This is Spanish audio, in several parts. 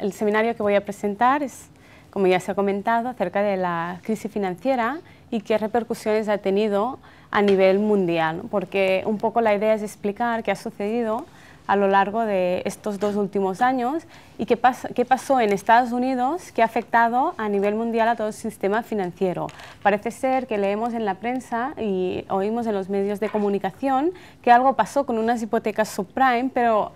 el seminario que voy a presentar es, como ya se ha comentado, acerca de la crisis financiera y qué repercusiones ha tenido a nivel mundial, porque un poco la idea es explicar qué ha sucedido a lo largo de estos dos últimos años y qué, qué pasó en Estados Unidos que ha afectado a nivel mundial a todo el sistema financiero. Parece ser que leemos en la prensa y oímos en los medios de comunicación que algo pasó con unas hipotecas subprime, pero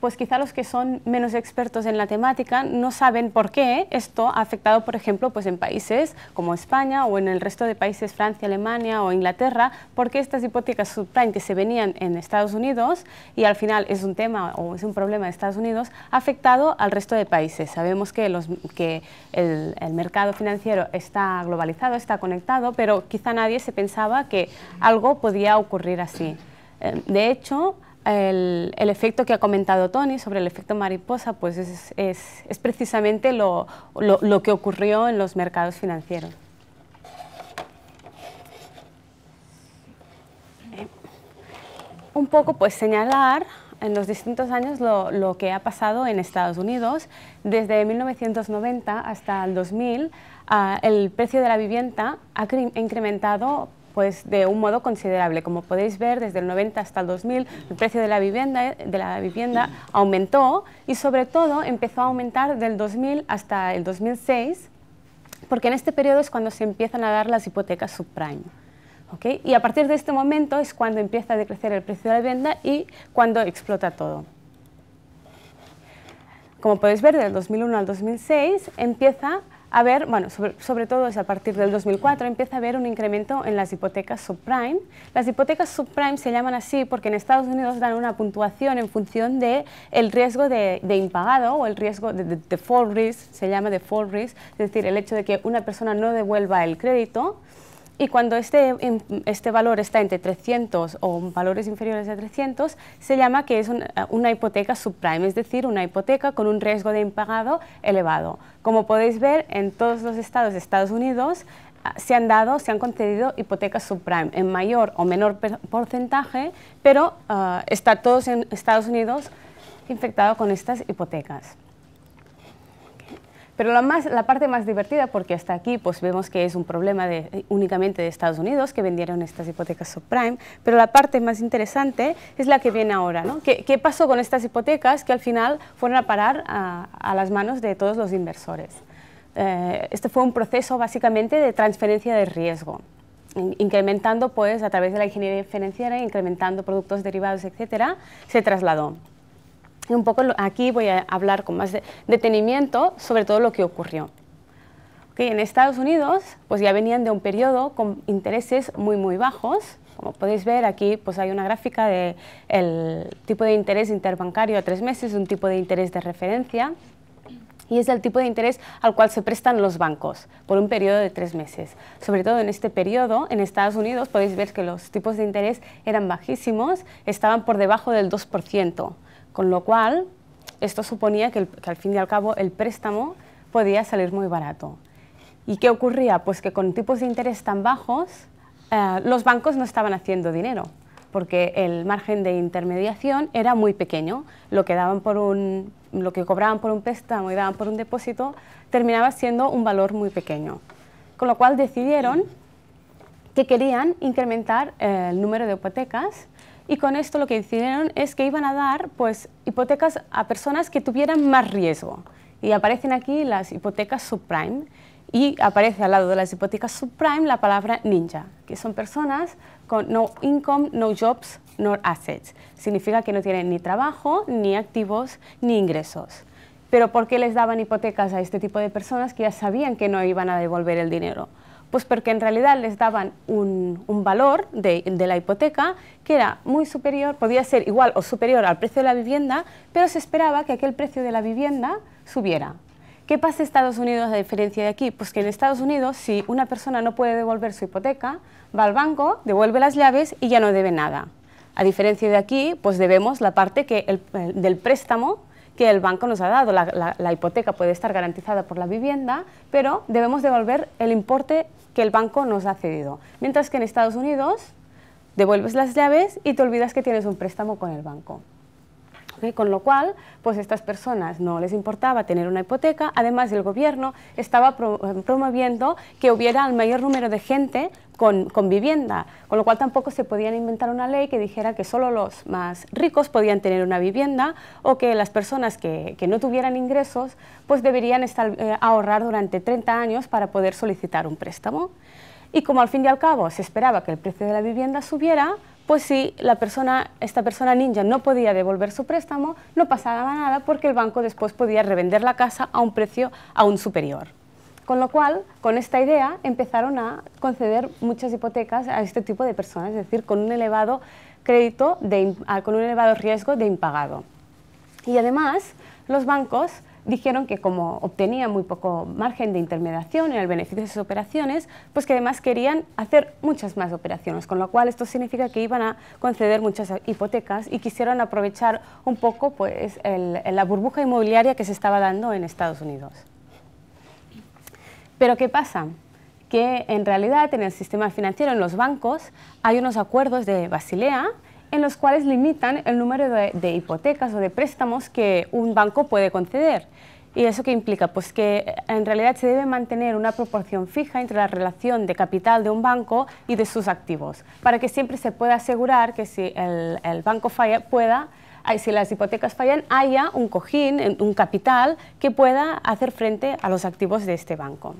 pues quizá los que son menos expertos en la temática no saben por qué esto ha afectado, por ejemplo, pues en países como España o en el resto de países, Francia, Alemania o Inglaterra, porque estas hipotecas subprime que se venían en Estados Unidos y al final es un tema o es un problema de Estados Unidos, ha afectado al resto de países. Sabemos que, los, que el, mercado financiero está globalizado, está conectado, pero quizá nadie se pensaba que algo podía ocurrir así. Eh, de hecho, el, efecto que ha comentado Tony sobre el efecto mariposa, pues es, es, precisamente lo, que ocurrió en los mercados financieros. Eh, un poco pues señalar en los distintos años lo, lo, que ha pasado en Estados Unidos. Desde 1990 hasta el 2000, ah, el precio de la vivienda ha incrementado pues, de un modo considerable. Como podéis ver, desde el 90 hasta el 2000 el precio de la vivienda, de la vivienda aumentó y sobre todo empezó a aumentar del 2000 hasta el 2006 porque en este periodo es cuando se empiezan a dar las hipotecas subprime. Y a partir de este momento es cuando empieza a decrecer el precio de la vivienda y cuando explota todo. Como podéis ver, del 2001 al 2006 empieza a ver, bueno, sobre, todo es a partir del 2004, empieza a haber un incremento en las hipotecas subprime. Las hipotecas subprime se llaman así porque en Estados Unidos dan una puntuación en función del el riesgo de, impagado o el riesgo de, de, default risk, se llama default risk, es decir, el hecho de que una persona no devuelva el crédito y cuando este, este, valor está entre 300 o valores inferiores a 300, se llama que es una, hipoteca subprime, es decir, una hipoteca con un riesgo de impagado elevado. Como podéis ver, en todos los estados de Estados Unidos ah, se han dado, se han concedido hipotecas subprime en mayor o menor porcentaje, pero ah, está todo en Estados Unidos infectado con estas hipotecas. Pero la, parte más divertida, porque hasta aquí pues vemos que es un problema eh, únicamente de Estados Unidos, que vendieron estas hipotecas subprime, pero la parte más interesante es la que viene ahora. ¿no? ¿Qué, pasó con estas hipotecas que al final fueron a parar a, las manos de todos los inversores? Eh, este fue un proceso básicamente de transferencia de riesgo incrementando pues a través de la ingeniería financiera, incrementando productos derivados, etcétera, se trasladó un poco aquí voy a hablar con más detenimiento sobre todo lo que ocurrió. en Estados Unidos pues ya venían de un periodo con intereses muy muy bajos. Como podéis ver aquí pues hay una gráfica del tipo de interés interbancario a tres meses, un tipo de interés de referencia y es el tipo de interés al cual se prestan los bancos por un periodo de tres meses. Sobre todo en este periodo, en Estados Unidos, podéis ver que los tipos de interés eran bajísimos, estaban por debajo del 2%. Con lo cual, esto suponía que, al fin y al cabo el préstamo podía salir muy barato. ¿Y qué ocurría? Pues que con tipos de interés tan bajos, eh, los bancos no estaban haciendo dinero, porque el margen de intermediación era muy pequeño. Lo que, por un, lo que cobraban por un préstamo y daban por un depósito terminaba siendo un valor muy pequeño. Con lo cual decidieron que querían incrementar eh, el número de hipotecas y con esto lo que decidieron es que iban a dar pues, hipotecas a personas que tuvieran más riesgo. Y aparecen aquí las hipotecas subprime y aparece al lado de las hipotecas subprime la palabra ninja, que son personas con no income, no jobs, no assets. Significa que no tienen ni trabajo, ni activos, ni ingresos. Pero ¿por qué les daban hipotecas a este tipo de personas que ya sabían que no iban a devolver el dinero? Pues porque en realidad les daban un, valor de, la hipoteca que era muy superior, podía ser igual o superior al precio de la vivienda, pero se esperaba que aquel precio de la vivienda subiera. ¿Qué pasa en Estados Unidos a diferencia de aquí? Pues que en Estados Unidos si una persona no puede devolver su hipoteca, va al banco, devuelve las llaves y ya no debe nada. A diferencia de aquí, pues debemos la parte que del préstamo que el banco nos ha dado. La, hipoteca puede estar garantizada por la vivienda, pero debemos devolver el importe que el banco nos ha cedido. Mientras que en Estados Unidos devuelves las llaves y te olvidas que tienes un préstamo con el banco. ¿eh? Con lo cual, pues estas personas no les importaba tener una hipoteca, además el gobierno estaba eh, promoviendo que hubiera el mayor número de gente con, vivienda, con lo cual tampoco se podían inventar una ley que dijera que solo los más ricos podían tener una vivienda o que las personas que, no tuvieran ingresos pues deberían estar, eh, ahorrar durante 30 años para poder solicitar un préstamo. Y como al fin y al cabo se esperaba que el precio de la vivienda subiera, pues si esta persona ninja no podía devolver su préstamo, no pasaba nada porque el banco después podía revender la casa a un precio aún superior. Con lo cual, con esta idea empezaron a conceder muchas hipotecas a este tipo de personas, es decir, con un elevado crédito, con un elevado riesgo de impagado. Y además, los bancos dijeron que como obtenía muy poco margen de intermediación en el beneficio de sus operaciones, pues que además querían hacer muchas más operaciones, con lo cual esto significa que iban a conceder muchas hipotecas y quisieron aprovechar un poco pues, la burbuja inmobiliaria que se estaba dando en Estados Unidos. Pero ¿qué pasa? Que en realidad en el sistema financiero, en los bancos, hay unos acuerdos de Basilea, en los cuales limitan el número de, hipotecas o de préstamos que un banco puede conceder. ¿Y eso qué implica? Pues que eh, en realidad se debe mantener una proporción fija entre la relación de capital de un banco y de sus activos, para que siempre se pueda asegurar que si el, el banco falla, pueda si las hipotecas fallan, haya un cojín, un capital que pueda hacer frente a los activos de este banco.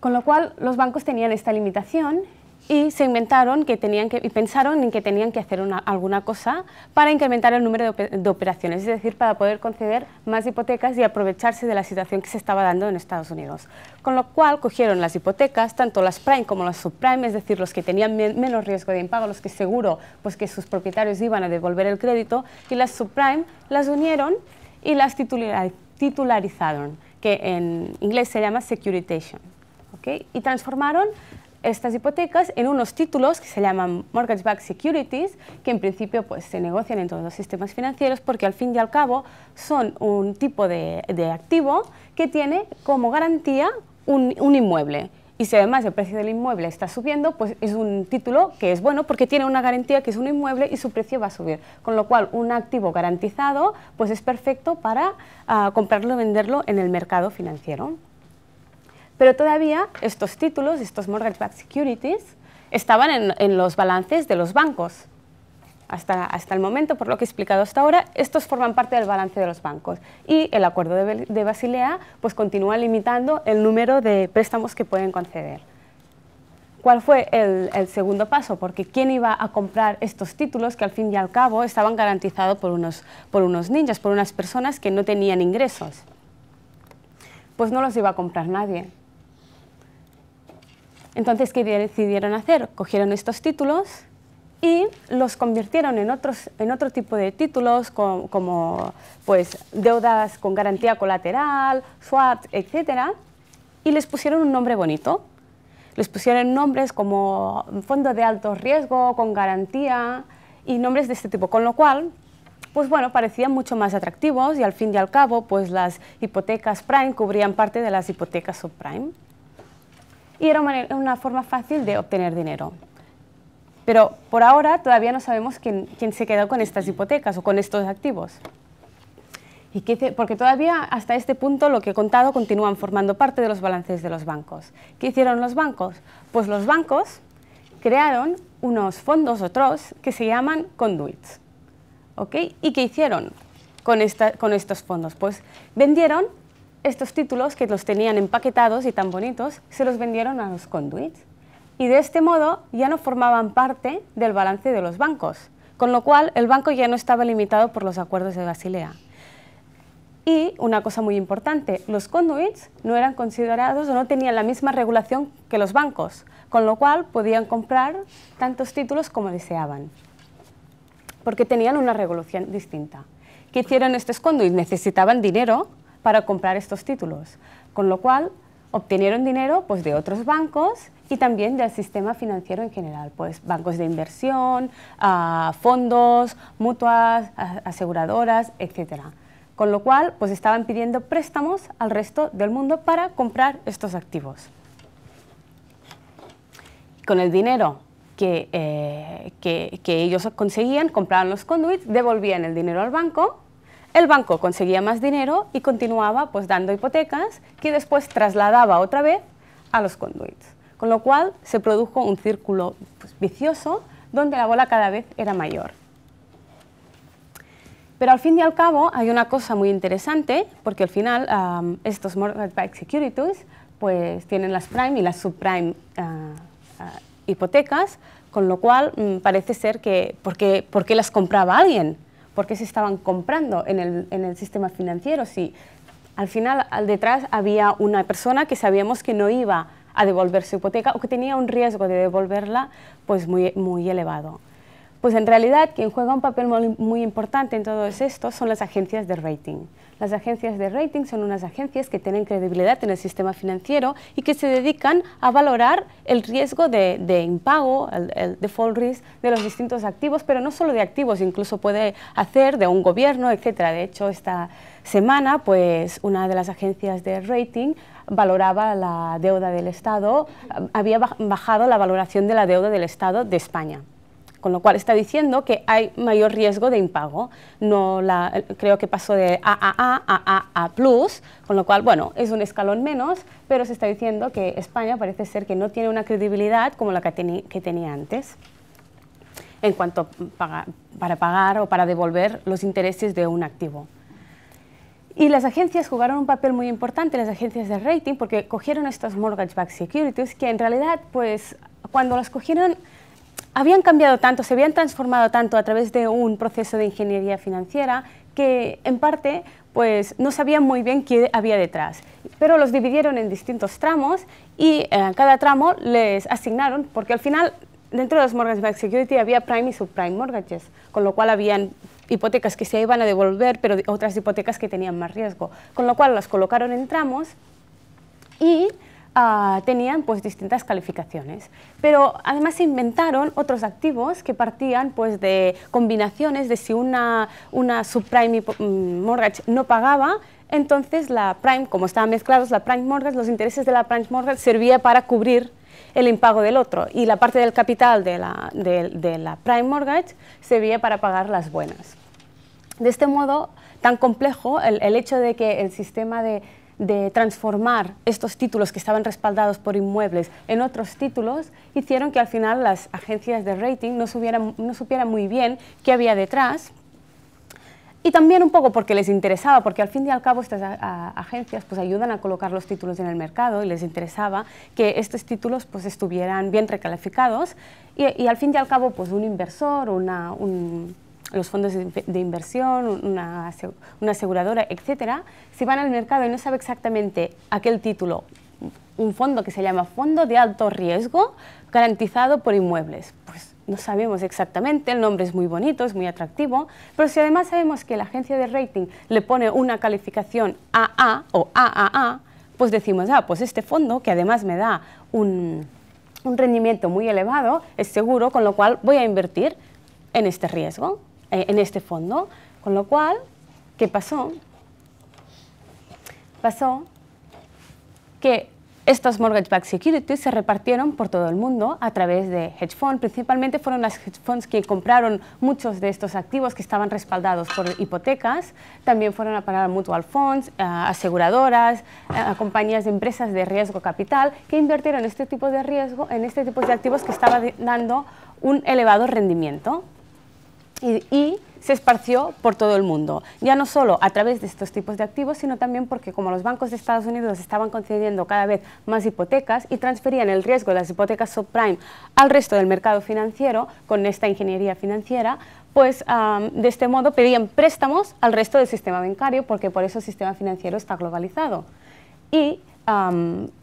Con lo cual, los bancos tenían esta limitación y se inventaron que tenían que, y pensaron en que tenían que hacer una, alguna cosa para incrementar el número de, operaciones, es decir, para poder conceder más hipotecas y aprovecharse de la situación que se estaba dando en Estados Unidos. Con lo cual cogieron las hipotecas, tanto las prime como las subprime, es decir, los que tenían menos riesgo de impago, los que seguro pues que sus propietarios iban a devolver el crédito, y las subprime las unieron y las titularizaron, que en inglés se llama securitization, ¿okay? y transformaron estas hipotecas en unos títulos que se llaman mortgage backed securities, que en principio pues, se negocian en todos los sistemas financieros porque al fin y al cabo son un tipo de, activo que tiene como garantía un, inmueble y si además el precio del inmueble está subiendo, pues es un título que es bueno porque tiene una garantía que es un inmueble y su precio va a subir. Con lo cual, un activo garantizado pues es perfecto para ah, comprarlo y venderlo en el mercado financiero. Pero todavía estos títulos, estos mortgage-backed securities, estaban en, los balances de los bancos. Hasta, el momento, por lo que he explicado hasta ahora, estos forman parte del balance de los bancos. Y el acuerdo de, Basilea pues, continúa limitando el número de préstamos que pueden conceder. ¿Cuál fue el, segundo paso? Porque ¿quién iba a comprar estos títulos que al fin y al cabo estaban garantizados por unos, por unos ninjas, por unas personas que no tenían ingresos? Pues no los iba a comprar nadie. Entonces, ¿qué decidieron hacer? Cogieron estos títulos y los convirtieron en, otro tipo de títulos como, pues, deudas con garantía colateral, SWAP, etc. Y les pusieron un nombre bonito. Les pusieron nombres como fondo de alto riesgo, con garantía y nombres de este tipo, con lo cual pues bueno, parecían mucho más atractivos y al fin y al cabo, pues las hipotecas prime cubrían parte de las hipotecas subprime y era una, forma fácil de obtener dinero. Pero por ahora todavía no sabemos quién, quién, se quedó con estas hipotecas o con estos activos. Y porque todavía hasta este punto lo que he contado continúan formando parte de los balances de los bancos. ¿Qué hicieron los bancos? Pues los bancos crearon unos fondos otros que se llaman conduits. ¿ok? ¿Y qué hicieron con, esta, con estos fondos? Pues vendieron estos títulos que los tenían empaquetados y tan bonitos, se los vendieron a los conduits. Y de este modo ya no formaban parte del balance de los bancos, con lo cual el banco ya no estaba limitado por los acuerdos de Basilea. Y una cosa muy importante, los conduits no eran considerados o no tenían la misma regulación que los bancos, con lo cual podían comprar tantos títulos como deseaban, porque tenían una regulación distinta. ¿Qué hicieron estos conduits? Necesitaban dinero para comprar estos títulos, con lo cual obtenieron dinero pues, de otros bancos y también del sistema financiero en general, pues bancos de inversión, ah, fondos, mutuas, aseguradoras, etc. Con lo cual, pues estaban pidiendo préstamos al resto del mundo para comprar estos activos. Con el dinero que, eh, que, que ellos conseguían, compraban los conduits, devolvían el dinero al banco el banco conseguía más dinero y continuaba pues dando hipotecas que después trasladaba otra vez a los conduits. Con lo cual se produjo un círculo pues, vicioso donde la bola cada vez era mayor. Pero al fin y al cabo hay una cosa muy interesante, porque al final estos mortgage-backed securities pues, tienen las prime y las subprime ah, ah, hipotecas, con lo cual mm, parece ser que, ¿por qué las compraba alguien? ¿Por qué se estaban comprando en el, en el sistema financiero? Si al final al detrás había una persona que sabíamos que no iba a devolver su hipoteca o que tenía un riesgo de devolverla pues muy, muy elevado. Pues en realidad quien juega un papel muy, importante en todo esto son las agencias de rating. Las agencias de rating son unas agencias que tienen credibilidad en el sistema financiero y que se dedican a valorar el riesgo de, impago, el, el, default risk de los distintos activos, pero no solo de activos, incluso puede hacer de un gobierno, etcétera. De hecho, esta semana, pues una de las agencias de rating valoraba la deuda del Estado, había bajado la valoración de la deuda del Estado de España con lo cual está diciendo que hay mayor riesgo de impago. No creo que pasó de AAA a AAA+, con lo cual, bueno, es un escalón menos, pero se está diciendo que España parece ser que no tiene una credibilidad como la que, tenía antes en cuanto para pagar o para devolver los intereses de un activo. Y las agencias jugaron un papel muy importante, las agencias de rating, porque cogieron estas mortgage-backed securities que en realidad, pues, cuando las cogieron habían cambiado tanto, se habían transformado tanto a través de un proceso de ingeniería financiera que en parte pues no sabían muy bien qué había detrás, pero los dividieron en distintos tramos y eh, cada tramo les asignaron, porque al final dentro de los mortgage backed security había prime y subprime mortgages, con lo cual habían hipotecas que se iban a devolver, pero otras hipotecas que tenían más riesgo, con lo cual las colocaron en tramos y Ah, tenían pues distintas calificaciones. Pero además se inventaron otros activos que partían pues de combinaciones de si una, una subprime mm, mortgage no pagaba, entonces la prime, como estaban mezclados la prime mortgage, los intereses de la prime mortgage servía para cubrir el impago del otro y la parte del capital de la, de, la prime mortgage servía para pagar las buenas. De este modo, tan complejo, el hecho de que el sistema de de transformar estos títulos que estaban respaldados por inmuebles en otros títulos hicieron que al final las agencias de rating no, no supieran muy bien qué había detrás y también un poco porque les interesaba, porque al fin y al cabo estas agencias pues ayudan a colocar los títulos en el mercado y les interesaba que estos títulos pues estuvieran bien recalificados y, al fin y al cabo pues un inversor, un, los fondos de inversión, una, aseguradora, etcétera, si van al mercado y no sabe exactamente aquel título, un fondo que se llama Fondo de Alto Riesgo Garantizado por Inmuebles, pues no sabemos exactamente, el nombre es muy bonito, es muy atractivo, pero si además sabemos que la agencia de rating le pone una calificación AA o AAA, pues decimos, ah, pues este fondo, que además me da un, un rendimiento muy elevado, es seguro, con lo cual voy a invertir en este riesgo. Eh, en este fondo. Con lo cual, ¿qué pasó? Pasó que estos mortgage backed securities se repartieron por todo el mundo a través de hedge funds. Principalmente fueron las hedge funds que compraron muchos de estos activos que estaban respaldados por hipotecas. También fueron a parar mutual funds, eh, aseguradoras, eh, a compañías de empresas de riesgo capital que invirtieron este tipo de riesgo en este tipo de activos que estaba dando un elevado rendimiento y, se esparció por todo el mundo, ya no solo a través de estos tipos de activos, sino también porque como los bancos de Estados Unidos estaban concediendo cada vez más hipotecas y transferían el riesgo de las hipotecas subprime al resto del mercado financiero con esta ingeniería financiera, pues de este modo pedían préstamos al resto del sistema bancario, porque por eso el sistema financiero está globalizado. Y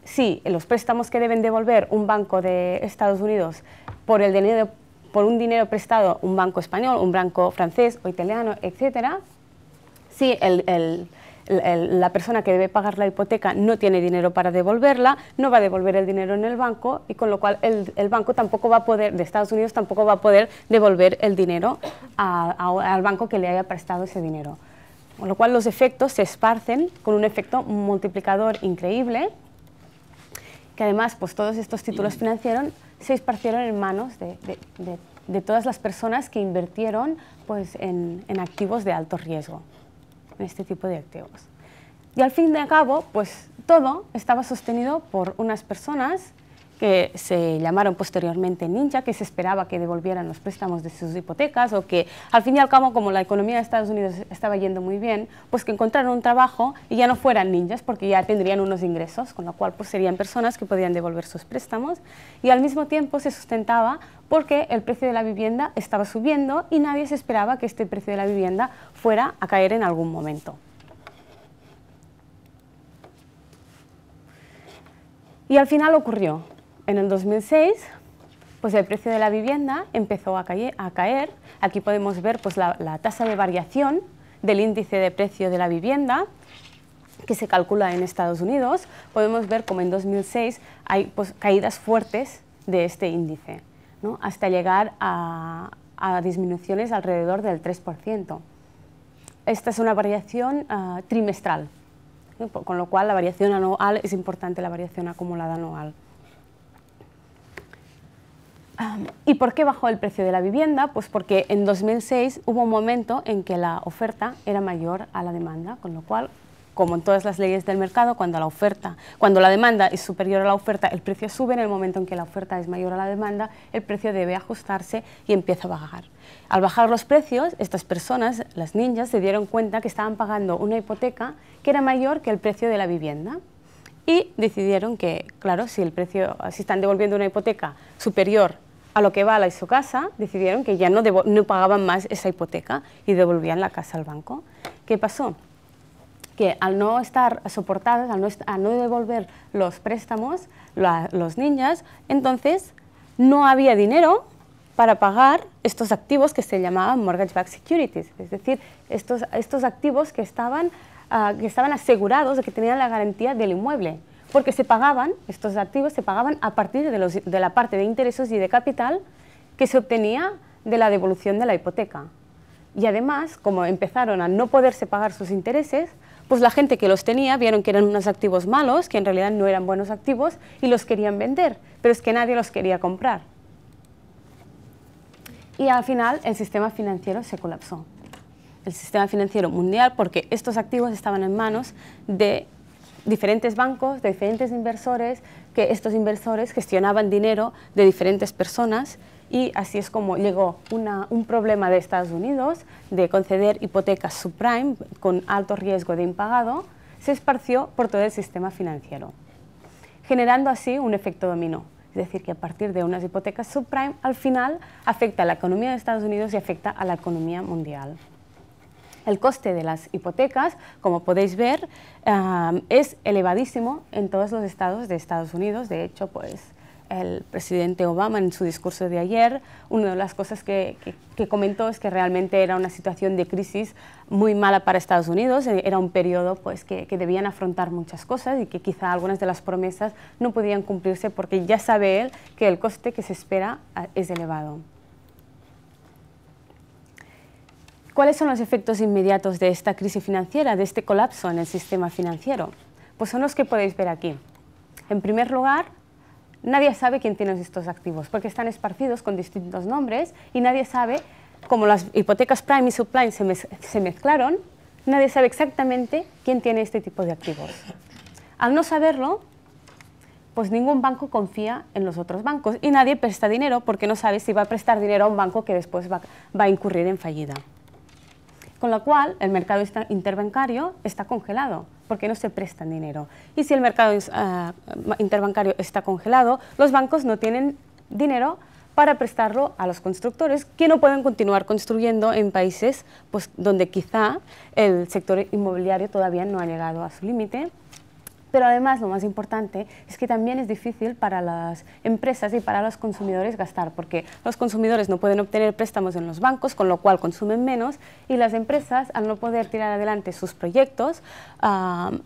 si sí, los préstamos que deben devolver un banco de Estados Unidos por el dinero por un dinero prestado un banco español, un banco francés o italiano, etc., si la persona que debe pagar la hipoteca no tiene dinero para devolverla, no va a devolver el dinero en el banco y con lo cual el, banco tampoco va a poder, de Estados Unidos tampoco va a poder devolver el dinero al banco que le haya prestado ese dinero. Con lo cual los efectos se esparcen con un efecto multiplicador increíble que además pues todos estos títulos financieros se esparcieron en manos de, todas las personas que invirtieron pues, en, activos de alto riesgo, en este tipo de activos. Y al fin de cabo, pues todo estaba sostenido por unas personas que se llamaron posteriormente ninja, que se esperaba que devolvieran los préstamos de sus hipotecas o que al fin y al cabo, como la economía de Estados Unidos estaba yendo muy bien, pues que encontraron un trabajo y ya no fueran ninjas porque ya tendrían unos ingresos, con lo cual pues serían personas que podían devolver sus préstamos y al mismo tiempo se sustentaba porque el precio de la vivienda estaba subiendo y nadie se esperaba que este precio de la vivienda fuera a caer en algún momento. Y al final ocurrió. En el 2006, pues el precio de la vivienda empezó a, caer. Aquí podemos ver pues, la, tasa de variación del índice de precio de la vivienda que se calcula en Estados Unidos, podemos ver como en 2006 hay pues, caídas fuertes de este índice, hasta llegar a, disminuciones alrededor del 3%. Esta es una variación ah, trimestral, con lo cual la variación anual es importante, la variación acumulada anual. Ah, ¿Y por qué bajó el precio de la vivienda? Pues porque en 2006 hubo un momento en que la oferta era mayor a la demanda, con lo cual, como en todas las leyes del mercado, cuando la oferta, cuando la demanda es superior a la oferta, el precio sube, en el momento en que la oferta es mayor a la demanda, el precio debe ajustarse y empieza a bajar. Al bajar los precios, estas personas, las ninjas, se dieron cuenta que estaban pagando una hipoteca que era mayor que el precio de la vivienda y decidieron que, claro, si el precio, si están devolviendo una hipoteca superior a lo que y su casa, decidieron que ya no, pagaban más esa hipoteca y devolvían la casa al banco. ¿Qué pasó? que al no estar soportadas, al no, devolver los préstamos, los niñas, entonces no había dinero para pagar estos activos que se llamaban mortgage-backed securities, es decir, estos, activos que estaban, asegurados ah, que estaban asegurados, que tenían la garantía del inmueble porque se pagaban, estos activos se pagaban a partir de, la parte de intereses y de capital que se obtenía de la devolución de la hipoteca. Y además, como empezaron a no poderse pagar sus intereses, pues la gente que los tenía vieron que eran unos activos malos, que en realidad no eran buenos activos y los querían vender, pero es que nadie los quería comprar. Y al final el sistema financiero se colapsó. El sistema financiero mundial porque estos activos estaban en manos de diferentes bancos, de diferentes inversores, que estos inversores gestionaban dinero de diferentes personas y así es como llegó un problema de Estados Unidos de conceder hipotecas subprime con alto riesgo de impagado, se esparció por todo el sistema financiero, generando así un efecto dominó. Es decir, que a partir de unas hipotecas subprime, al final afecta a la economía de Estados Unidos y afecta a la economía mundial. El coste de las hipotecas, como podéis ver, es elevadísimo en todos los estados de Estados Unidos. De hecho, pues el presidente Obama en su discurso de ayer, una de las cosas que, comentó es que realmente era una situación de crisis muy mala para Estados Unidos, e, era un periodo pues, que, que, debían afrontar muchas cosas y que quizá algunas de las promesas no podían cumplirse porque ya sabe él que el coste que se espera ah, es elevado. ¿Cuáles son los efectos inmediatos de esta crisis financiera, de este colapso en el sistema financiero? Pues son los que podéis ver aquí. En primer lugar, nadie sabe quién tiene estos activos, porque están esparcidos con distintos nombres y nadie sabe, como las hipotecas prime y subprime se, mezclaron, nadie sabe exactamente quién tiene este tipo de activos. Al no saberlo, pues ningún banco confía en los otros bancos y nadie presta dinero porque no sabe si va a prestar dinero a un banco que después va a incurrir en fallida. Con lo cual, el mercado interbancario está congelado porque no se prestan dinero. Y si el mercado ah, interbancario está congelado, los bancos no tienen dinero para prestarlo a los constructores que no pueden continuar construyendo en países pues, donde quizá el sector inmobiliario todavía no ha llegado a su límite pero además, lo más importante es que también es difícil para las empresas y para los consumidores gastar, porque los consumidores no pueden obtener préstamos en los bancos, con lo cual consumen menos, y las empresas, al no poder tirar adelante sus proyectos,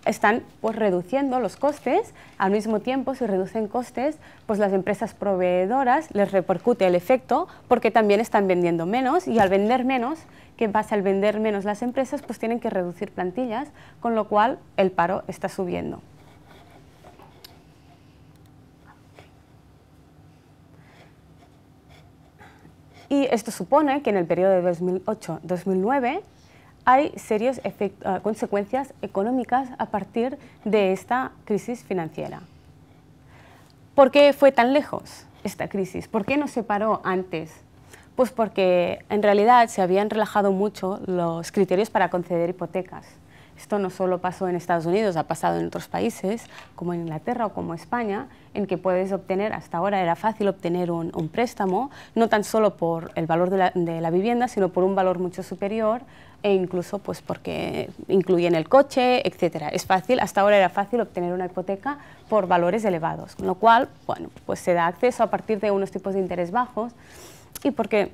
están pues, reduciendo los costes. Al mismo tiempo, si reducen costes, pues las empresas proveedoras les repercute el efecto, porque también están vendiendo menos, y al vender menos, ¿qué pasa al vender menos las empresas? Pues tienen que reducir plantillas, con lo cual el paro está subiendo. Y esto supone que en el periodo de 2008-2009 hay serias ah, consecuencias económicas a partir de esta crisis financiera. ¿Por qué fue tan lejos esta crisis? ¿Por qué no se paró antes? Pues porque en realidad se habían relajado mucho los criterios para conceder hipotecas. Esto no solo pasó en Estados Unidos, ha pasado en otros países, como en Inglaterra o como España, en que puedes obtener, hasta ahora era fácil obtener un, préstamo, no tan solo por el valor de la, vivienda, sino por un valor mucho superior e incluso pues porque incluyen el coche, etcétera. Es fácil, hasta ahora era fácil obtener una hipoteca por valores elevados, con lo cual, bueno, pues se da acceso a partir de unos tipos de interés bajos y porque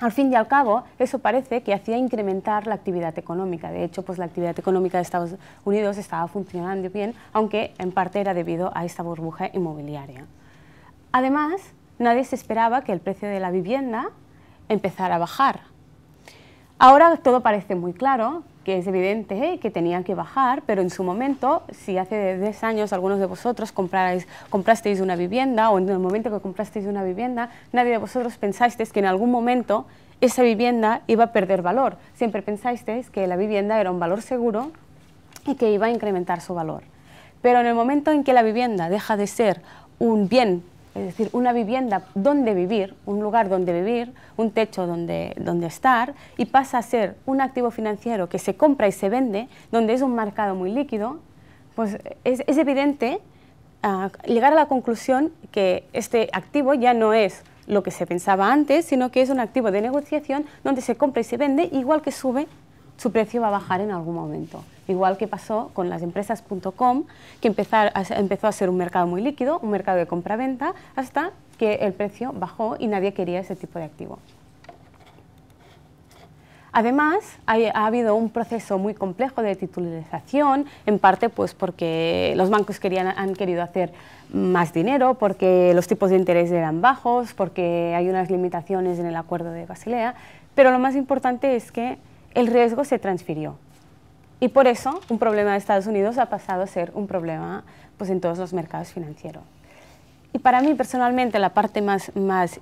al fin y al cabo, eso parece que hacía incrementar la actividad económica. De hecho, pues la actividad económica de Estados Unidos estaba funcionando bien, aunque en parte era debido a esta burbuja inmobiliaria. Además, nadie se esperaba que el precio de la vivienda empezara a bajar. Ahora todo parece muy claro, que es evidente ¿eh? que tenían que bajar, pero en su momento, si hace 10 años algunos de vosotros comprasteis una vivienda o en el momento que comprasteis una vivienda, nadie de vosotros pensasteis que en algún momento esa vivienda iba a perder valor. Siempre pensasteis que la vivienda era un valor seguro y que iba a incrementar su valor. Pero en el momento en que la vivienda deja de ser un bien es decir, una vivienda donde vivir, un lugar donde vivir, un techo donde, donde estar, y pasa a ser un activo financiero que se compra y se vende, donde es un mercado muy líquido, pues es, evidente ah, llegar a la conclusión que este activo ya no es lo que se pensaba antes, sino que es un activo de negociación donde se compra y se vende, igual que sube su precio va a bajar en algún momento. Igual que pasó con las empresas.com, que empezó a ser un mercado muy líquido, un mercado de compra-venta, hasta que el precio bajó y nadie quería ese tipo de activo. Además, ha habido un proceso muy complejo de titularización, en parte pues porque los bancos querían, han querido hacer más dinero, porque los tipos de interés eran bajos, porque hay unas limitaciones en el acuerdo de Basilea, pero lo más importante es que el riesgo se transfirió. Y por eso un problema de Estados Unidos ha pasado a ser un problema pues, en todos los mercados financieros. Y para mí personalmente la parte más,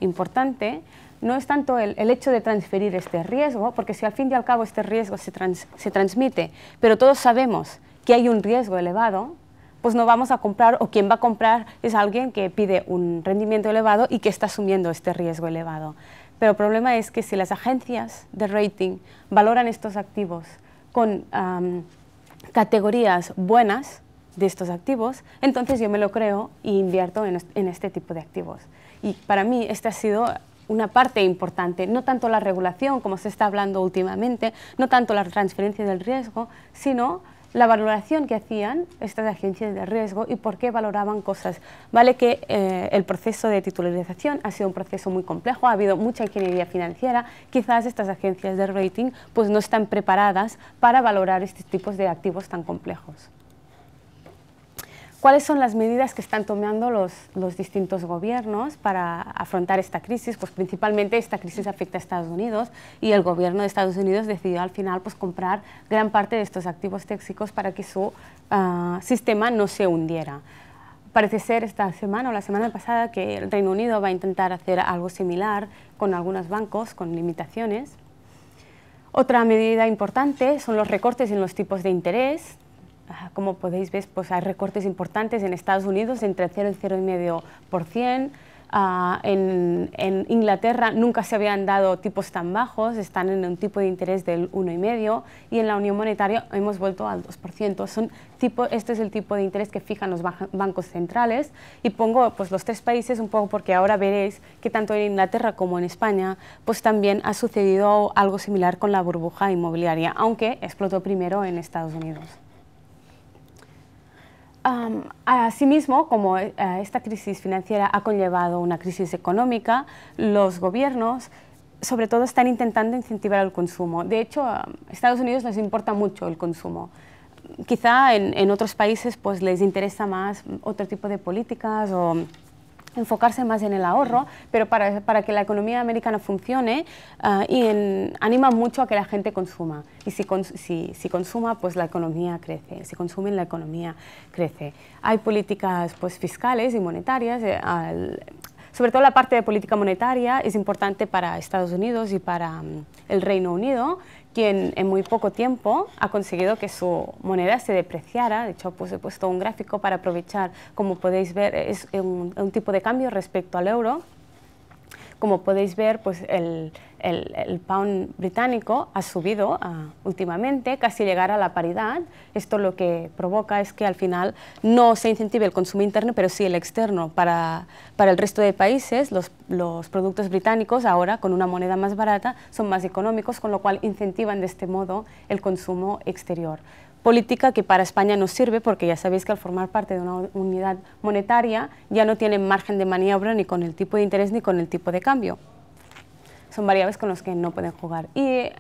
importante no es tanto el, hecho de transferir este riesgo, porque si al fin y al cabo este riesgo se, se transmite, pero todos sabemos que hay un riesgo elevado, pues no vamos a comprar o quien va a comprar es alguien que pide un rendimiento elevado y que está asumiendo este riesgo elevado. Pero el problema es que si las agencias de rating valoran estos activos con categorías buenas de estos activos, entonces yo me lo creo y invierto en, en este tipo de activos. Y para mí esta ha sido una parte importante, no tanto la regulación, como se está hablando últimamente, no tanto la transferencia del riesgo, sino la valoración que hacían estas agencias de riesgo y por qué valoraban cosas. Vale que eh, el proceso de titularización ha sido un proceso muy complejo, ha habido mucha ingeniería financiera, quizás estas agencias de rating pues no están preparadas para valorar estos tipos de activos tan complejos. ¿Cuáles son las medidas que están tomando los, distintos gobiernos para afrontar esta crisis? Pues principalmente esta crisis afecta a Estados Unidos y el gobierno de Estados Unidos decidió al final pues, comprar gran parte de estos activos tóxicos para que su ah, sistema no se hundiera. Parece ser esta semana o la semana pasada que el Reino Unido va a intentar hacer algo similar con algunos bancos, con limitaciones. Otra medida importante son los recortes en los tipos de interés como podéis ver, pues hay recortes importantes en Estados Unidos, entre 0 y 0,5%. Ah, en, en, Inglaterra nunca se habían dado tipos tan bajos, están en un tipo de interés del 1,5% y en la Unión Monetaria hemos vuelto al 2%. Son tipo, este es el tipo de interés que fijan los bancos centrales y pongo pues, los tres países un poco porque ahora veréis que tanto en Inglaterra como en España pues también ha sucedido algo similar con la burbuja inmobiliaria, aunque explotó primero en Estados Unidos asimismo, como eh, esta crisis financiera ha conllevado una crisis económica, los gobiernos sobre todo están intentando incentivar el consumo. De hecho, a Estados Unidos les importa mucho el consumo. Quizá en, en otros países pues, les interesa más otro tipo de políticas o enfocarse más en el ahorro, pero para, que la economía americana funcione eh, y anima mucho a que la gente consuma. Y si, si, consuma, pues la economía crece. Si consumen, la economía crece. Hay políticas pues, fiscales y monetarias. Eh, sobre todo la parte de política monetaria es importante para Estados Unidos y para mm, el Reino Unido, quien en muy poco tiempo ha conseguido que su moneda se depreciara. De hecho, pues he puesto un gráfico para aprovechar, como podéis ver, es un, un tipo de cambio respecto al euro como podéis ver, pues el, el, pound británico ha subido ah, últimamente, casi llegar a la paridad. Esto lo que provoca es que al final no se incentive el consumo interno, pero sí el externo. Para, el resto de países, los, los productos británicos ahora, con una moneda más barata, son más económicos, con lo cual incentivan de este modo el consumo exterior política que para España no sirve porque ya sabéis que al formar parte de una unidad monetaria ya no tienen margen de maniobra ni con el tipo de interés ni con el tipo de cambio. Son variables con las que no pueden jugar. Y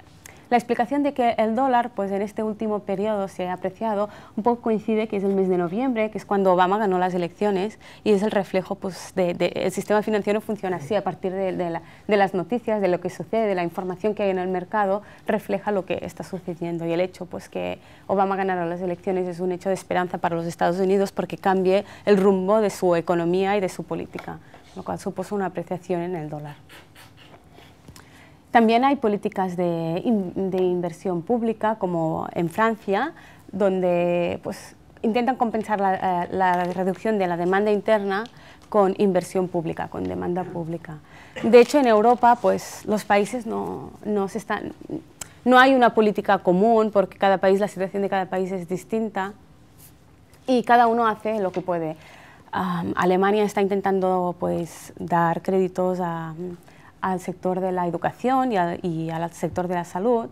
la explicación de que el dólar, pues en este último periodo se ha apreciado, un poco coincide que es el mes de noviembre, que es cuando Obama ganó las elecciones y es el reflejo, pues, el sistema financiero funciona así, a partir de, las noticias, de lo que sucede, de la información que hay en el mercado, refleja lo que está sucediendo y el hecho, pues, que Obama ganara las elecciones es un hecho de esperanza para los Estados Unidos porque cambie el rumbo de su economía y de su política, lo cual supuso una apreciación en el dólar. También hay políticas de, inversión pública, como en Francia, donde pues, intentan compensar eh, la, reducción de la demanda interna con inversión pública, con demanda pública. De hecho, en Europa, pues los países no, no, se están, no hay una política común porque cada país, la situación de cada país es distinta y cada uno hace lo que puede. Alemania está intentando pues dar créditos a al sector de la educación y, al sector de la salud,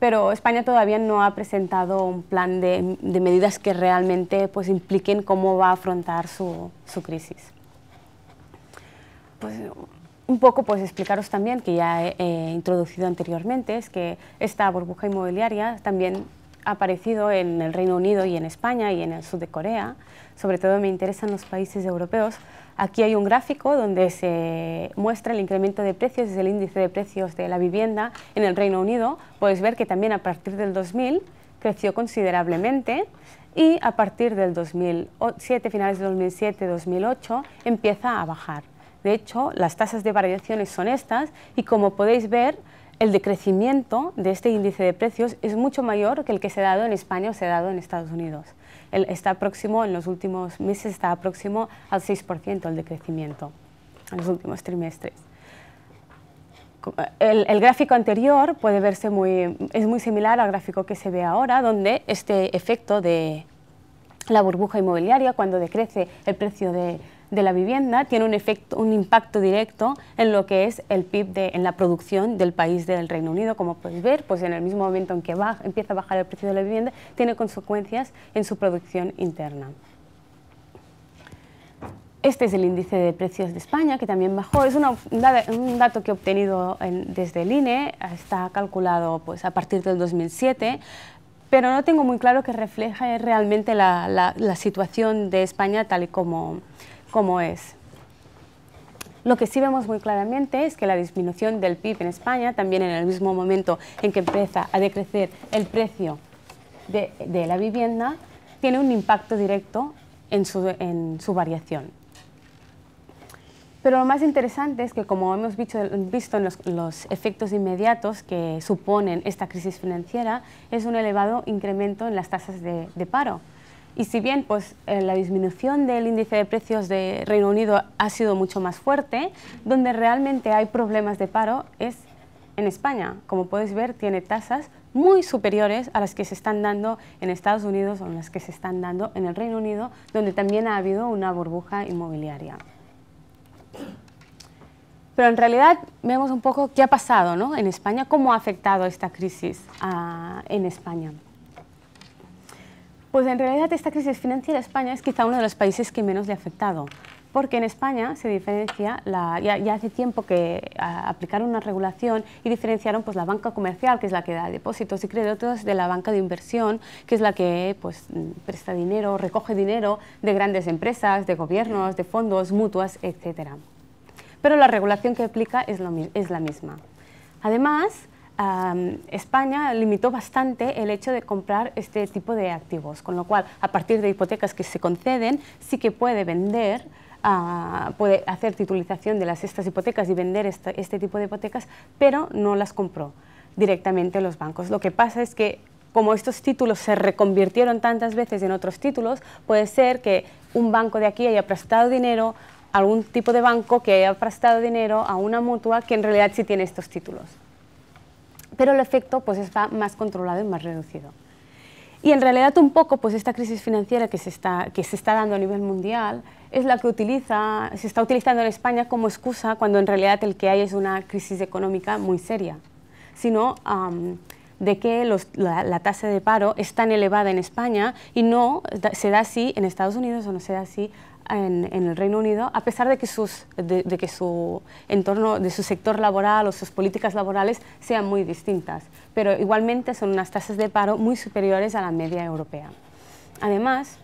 pero España todavía no ha presentado un plan de, medidas que realmente pues, impliquen cómo va a afrontar su, crisis. Pues, un poco pues explicaros también, que ya he introducido anteriormente, es que esta burbuja inmobiliaria también ha aparecido en el Reino Unido y en España y en el sur de Corea. Sobre todo me interesan los países europeos Aquí hay un gráfico donde se muestra el incremento de precios, desde el índice de precios de la vivienda en el Reino Unido. Podéis ver que también a partir del 2000 creció considerablemente y a partir del 2007, finales de 2007-2008, empieza a bajar. De hecho, las tasas de variaciones son estas y como podéis ver, el decrecimiento de este índice de precios es mucho mayor que el que se ha dado en España o se ha dado en Estados Unidos. está próximo, en los últimos meses está próximo al 6% el decrecimiento, en los últimos trimestres. El, el, gráfico anterior puede verse muy, es muy similar al gráfico que se ve ahora, donde este efecto de la burbuja inmobiliaria, cuando decrece el precio de, de la vivienda tiene un, efecto, un impacto directo en lo que es el PIB, de, en la producción del país del Reino Unido. Como puedes ver, pues en el mismo momento en que empieza a bajar el precio de la vivienda, tiene consecuencias en su producción interna. Este es el índice de precios de España, que también bajó. Es un dato que he obtenido desde el INE, está calculado pues, a partir del 2007 pero no tengo muy claro que refleje realmente la situación de España tal y como, como es. Lo que sí vemos muy claramente es que la disminución del PIB en España, también en el mismo momento en que empieza a decrecer el precio de, la vivienda, tiene un impacto directo en su, variación. Pero lo más interesante es que, como hemos visto, en los, efectos inmediatos que suponen esta crisis financiera, es un elevado incremento en las tasas de paro, y si bien pues, eh, la disminución del índice de precios de Reino Unido ha sido mucho más fuerte, donde realmente hay problemas de paro es en España. Como podéis ver, tiene tasas muy superiores a las que se están dando en Estados Unidos o en las que se están dando en el Reino Unido, donde también ha habido una burbuja inmobiliaria. Pero en realidad vemos un poco qué ha pasado en España, cómo ha afectado esta crisis ah, en España. Pues en realidad esta crisis financiera España es quizá uno de los países que menos le ha afectado, porque en España se diferencia, ya, hace tiempo que aplicaron una regulación y diferenciaron pues, la banca comercial, que es la que da depósitos y créditos, de la banca de inversión, que es la que pues, presta dinero, recoge dinero de grandes empresas, de gobiernos, de fondos, mutuas, etc. Pero la regulación que aplica es, es la misma. Además, España limitó bastante el hecho de comprar este tipo de activos, con lo cual a partir de hipotecas que se conceden sí que puede vender ah, puede hacer titulización de las, estas hipotecas y vender este tipo de hipotecas, pero no las compró directamente los bancos. Lo que pasa es que como estos títulos se reconvirtieron tantas veces en otros títulos, puede ser que un banco de aquí haya prestado dinero a algún tipo de banco que haya prestado dinero a una mutua que en realidad sí tiene estos títulos pero el efecto pues está más controlado y más reducido. Y en realidad un poco pues esta crisis financiera que se está, que se está dando a nivel mundial es la que utiliza, se está utilizando en España como excusa cuando en realidad el que hay es una crisis económica muy seria, sino de que la, tasa de paro es tan elevada en España y no se da así en Estados Unidos o no se da así en, el Reino Unido, a pesar de que, sus, de, que su entorno, de su sector laboral o sus políticas laborales sean muy distintas, pero igualmente son unas tasas de paro muy superiores a la media europea. Además,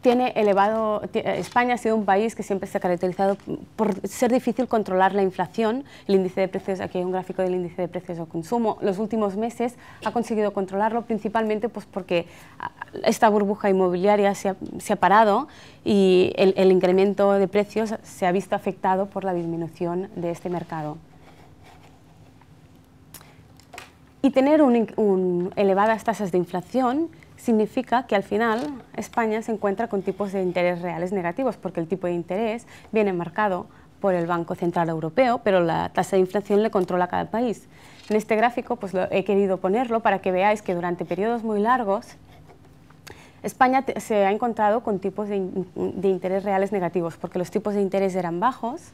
tiene elevado, eh, España ha sido un país que siempre se ha caracterizado por ser difícil controlar la inflación, el índice de precios, aquí hay un gráfico del índice de precios de consumo, los últimos meses ha conseguido controlarlo principalmente pues porque ah, esta burbuja inmobiliaria se ha, parado y el, incremento de precios se ha visto afectado por la disminución de este mercado. Y tener un, elevadas tasas de inflación significa que al final España se encuentra con tipos de interés reales negativos, porque el tipo de interés viene marcado por el Banco Central Europeo, pero la tasa de inflación le controla cada país. En este gráfico pues, lo he querido ponerlo para que veáis que durante periodos muy largos España se ha encontrado con tipos de, de interés reales negativos, porque los tipos de interés eran bajos,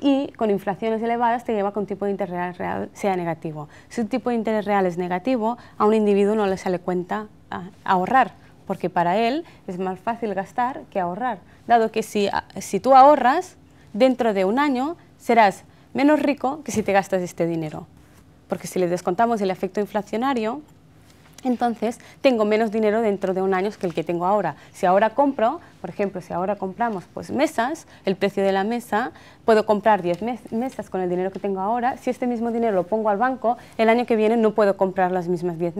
y con inflaciones elevadas te lleva a que un tipo de interés real sea negativo. Si un tipo de interés real es negativo, a un individuo no le sale cuenta ahorrar, porque para él es más fácil gastar que ahorrar, dado que si, tú ahorras, dentro de un año serás menos rico que si te gastas este dinero, porque si le descontamos el efecto inflacionario, entonces tengo menos dinero dentro de un año que el que tengo ahora. Si ahora compro, por ejemplo, si ahora compramos pues, mesas, el precio de la mesa, puedo comprar 10 mesas con el dinero que tengo ahora. Si este mismo dinero lo pongo al banco, el año que viene no puedo comprar las mismas 10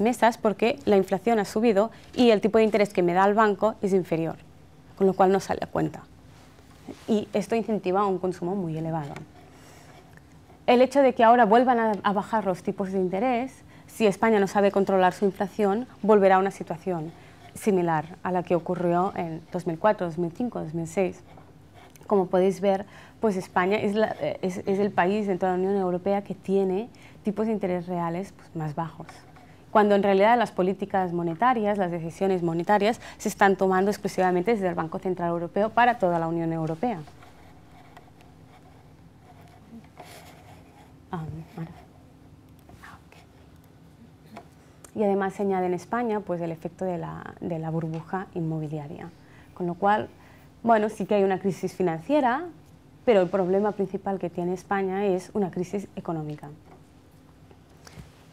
mesas porque la inflación ha subido y el tipo de interés que me da el banco es inferior, con lo cual no sale a cuenta. Y esto incentiva un consumo muy elevado. El hecho de que ahora vuelvan a bajar los tipos de interés si España no sabe controlar su inflación, volverá a una situación similar a la que ocurrió en 2004, 2005, 2006. Como podéis ver, pues España eh, es, el país dentro de la Unión Europea que tiene tipos de interés reales pues, más bajos cuando en realidad las políticas monetarias, las decisiones monetarias, se están tomando exclusivamente desde el Banco Central Europeo para toda la Unión Europea. Ah, y además se añade en España pues, el efecto de la, de la burbuja inmobiliaria. Con lo cual, bueno, sí que hay una crisis financiera, pero el problema principal que tiene España es una crisis económica.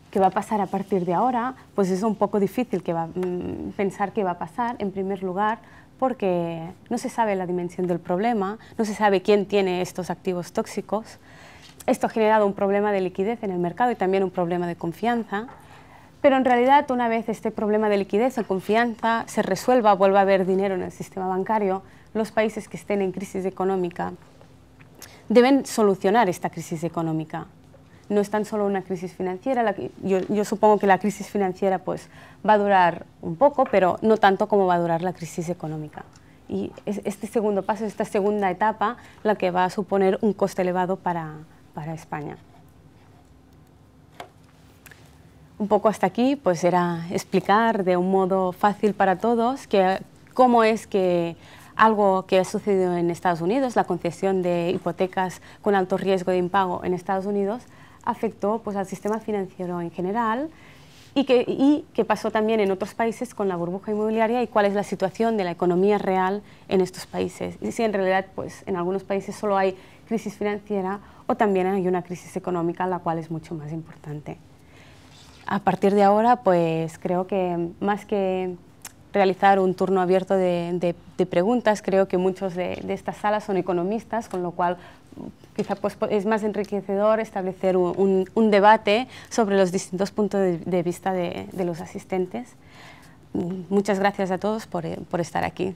¿Qué va a pasar a partir de ahora? Pues es un poco difícil que mm, pensar qué va a pasar, en primer lugar, porque no se sabe la dimensión del problema, no se sabe quién tiene estos activos tóxicos. Esto ha generado un problema de liquidez en el mercado y también un problema de confianza. Pero en realidad, una vez este problema de liquidez o confianza se resuelva, vuelva a haber dinero en el sistema bancario, los países que estén en crisis económica deben solucionar esta crisis económica. No es tan solo una crisis financiera, yo, supongo que la crisis financiera pues, va a durar un poco, pero no tanto como va a durar la crisis económica. Y es este segundo paso, esta segunda etapa, la que va a suponer un coste elevado para España un poco hasta aquí pues era explicar de un modo fácil para todos cómo es que algo que ha sucedido en Estados Unidos, la concesión de hipotecas con alto riesgo de impago en Estados Unidos, afectó pues, al sistema financiero en general y que, pasó también en otros países con la burbuja inmobiliaria y cuál es la situación de la economía real en estos países. Y si en realidad pues, en algunos países solo hay crisis financiera o también hay una crisis económica, la cual es mucho más importante. A partir de ahora, pues creo que más que realizar un turno abierto de, preguntas, creo que muchos de, estas salas son economistas, con lo cual quizá pues, es más enriquecedor establecer un, debate sobre los distintos puntos de, vista de, los asistentes. Muchas gracias a todos por eh, estar aquí.